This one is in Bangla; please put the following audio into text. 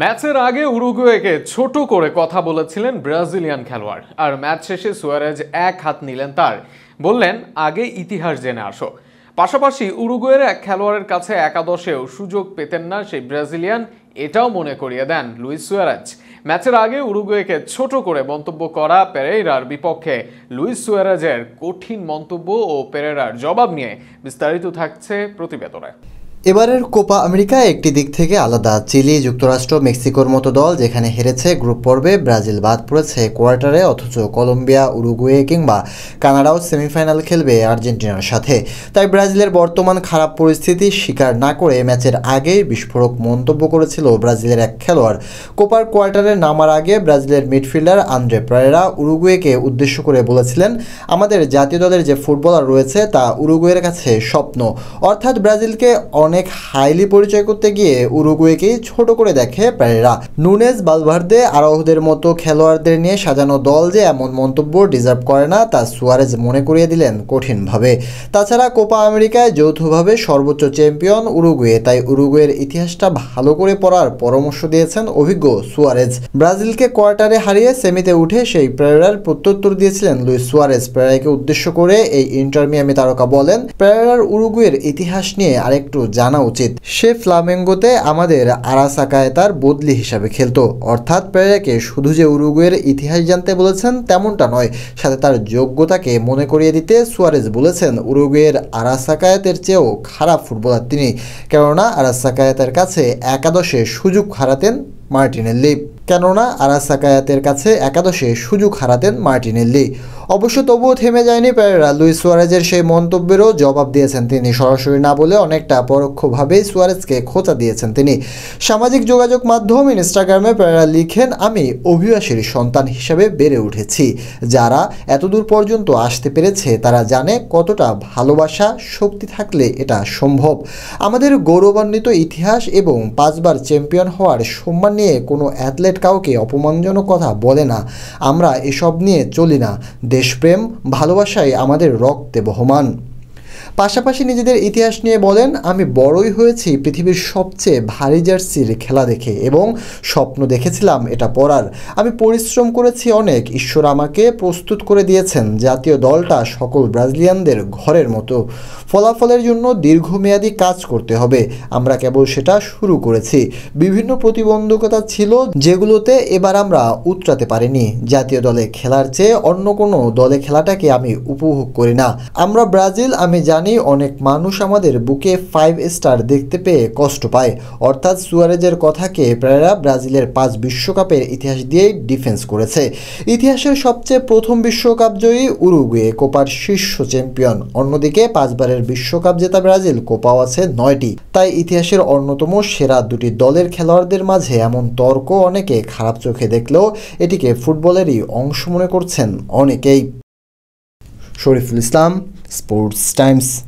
ম্যাচের আগে উরুগুয়েকে ছোট করে কথা বলেছিলেন ব্রাজিলিয়ান খেলোয়াড় আর ম্যাচ শেষে সুয়ারেজ এক হাত নিলেন তার বললেন আগে ইতিহাস জেনে আসো পাশাপাশি উরুগুয়ের এক খেলোয়াড়ের কাছে একাদশেও সুযোগ পেতেন না সেই ব্রাজিলিয়ান এটাও মনে করিয়ে দেন লুইস সুয়ারেজ ম্যাচের আগে উরুগুয়েকে ছোট করে মন্তব্য করা পেরেইরার বিপক্ষে লুইস সুয়ারেজের কঠিন মন্তব্য ও পেরেরার জবাব নিয়ে বিস্তারিত থাকছে প্রতিবেদনে এবারের কোপা আমেরিকা একটি দিক থেকে আলাদা চিলি যুক্তরাষ্ট্র মেক্সিকোর মতো দল যেখানে হেরেছে গ্রুপ পর্বে ব্রাজিল বাদ পড়েছে কোয়ার্টারে অথচ কলম্বিয়া উরুগুয়ে কিংবা কানাডাও সেমিফাইনাল খেলবে আর্জেন্টিনার সাথে তাই ব্রাজিলের বর্তমান খারাপ পরিস্থিতি স্বীকার না করে ম্যাচের আগেই বিস্ফোরক মন্তব্য করেছিল ব্রাজিলের এক খেলোয়াড় কোপার কোয়ার্টারে নামার আগে ব্রাজিলের মিডফিল্ডার আন্দ্রে প্রায়রা উরুগুয়েকে উদ্দেশ্য করে বলেছিলেন আমাদের জাতীয় দলের যে ফুটবলার রয়েছে তা উরুগুয়ের কাছে স্বপ্ন অর্থাৎ ব্রাজিলকে অন অনেক হাইলি পরিচয় করতে গিয়ে উরুগুয়েকে ছোট করে দেখে প্যারেরা নুনেজ বালভার্দে আরোহদের মতো খেলোয়াড়দের নিয়ে সাজানো দল যে এমন মন্তব্য ডিজার্ভ করে না তা সুয়ারেজ মনে করিয়ে দিলেন কঠিনভাবে তাছাড়া কোপা আমেরিকায় যৌথভাবে সর্বোচ্চ চ্যাম্পিয়ন উরুগুয়ে তাই উরুগুয়ের ইতিহাসটা ভালো করে পড়ার পরামর্শ দিয়েছেন অভিজ্ঞ সুয়ারেজ ব্রাজিলকে কোয়ার্টারে হারিয়ে সেমিতে উঠে সেই প্রেরার প্রত্যুত্তর দিয়েছিলেন লুইস সুয়ারেজ প্রেরাইকে উদ্দেশ্য করে এই ইন্টারমিয়ামি তারকা বলেন প্রেরার উরুগুয়ের ইতিহাস নিয়ে আরেকটু জানা উচিত সে ফ্লামেঙ্গোতে আমাদের আরাসাকায় তার বদলি হিসাবে খেলতো অর্থাৎ পেরেরাকে শুধু যে উরুগুয়ের ইতিহাস জানতে বলেছেন তেমনটা নয় সাথে তার যোগ্যতাকে মনে করিয়ে দিতে সুয়ারেজ বলেছেন উরুগুয়ের আরাসাকায়াতের চেয়েও খারাপ ফুটবলার তিনি কেননা আরাসাকায়াতের কাছে একাদশে সুযোগ হারাতেন মার্টিনের লিপ কেননা আরাসাকায়াতের কাছে একাদশে সুযোগ হারাতেন মার্টিনেল্লি অবশ্য তবুও থেমে যায়নি প্যারেরা লুইস সুয়ারেজের সেই মন্তব্যেরও জবাব দিয়েছেন তিনি সরাসরি না বলে অনেকটা পরোক্ষভাবেই সুয়ারেজকে খোঁচা দিয়েছেন তিনি সামাজিক যোগাযোগ মাধ্যম ইনস্টাগ্রামে প্যারেরা লিখেন আমি অভিবাসীর সন্তান হিসাবে বেড়ে উঠেছি যারা এতদূর পর্যন্ত আসতে পেরেছে তারা জানে কতটা ভালোবাসা শক্তি থাকলে এটা সম্ভব আমাদের গৌরবান্বিত ইতিহাস এবং পাঁচবার চ্যাম্পিয়ন হওয়ার সম্মান নিয়ে কোনো অ্যাথলেট আমাদের কাউকে অপমানজনক কথা বলে না আমরা এসব নিয়ে চলি না দেশপ্রেম ভালোবাসাই আমাদের রক্তে বহমান পাশাপাশি নিজেদের ইতিহাস নিয়ে বলেন আমি বড়ই হয়েছি পৃথিবীর সবচেয়ে ভারী জার্সির খেলা দেখে এবং স্বপ্ন দেখেছিলাম এটা পড়ার আমি পরিশ্রম করেছি অনেক ঈশ্বর আমাকে প্রস্তুত করে দিয়েছেন জাতীয় দলটা সকল ব্রাজিলিয়ানদের ঘরের মতো ফলাফলের জন্য দীর্ঘমেয়াদী কাজ করতে হবে আমরা কেবল সেটা শুরু করেছি বিভিন্ন প্রতিবন্ধকতা ছিল যেগুলোতে এবার আমরা উতরাতে পারিনি জাতীয় দলে খেলার চেয়ে অন্য কোনো দলে খেলাটাকে আমি উপভোগ করি না আমরা ব্রাজিল আমি জানি অনেক মানুষ আমাদের বুকে ফাইভ স্টার দেখতে পেয়ে কষ্ট পায় অর্থাৎ সুয়ারেজের কথাকে প্রায়রা ব্রাজিলের পাঁচ বিশ্বকাপের ইতিহাস দিয়েই ডিফেন্স করেছে ইতিহাসের সবচেয়ে প্রথম বিশ্বকাপ জয়ী উরুগুয়ে কোপার শীর্ষ চ্যাম্পিয়ন অন্যদিকে পাঁচবারের বিশ্বকাপ জেতা ব্রাজিল কোপাও আছে নয়টি তাই ইতিহাসের অন্যতম সেরা দুটি দলের খেলোয়াড়দের মাঝে এমন তর্ক অনেকে খারাপ চোখে দেখলেও এটিকে ফুটবলেরই অংশ মনে করছেন অনেকেই শরীফুল ইসলাম sports times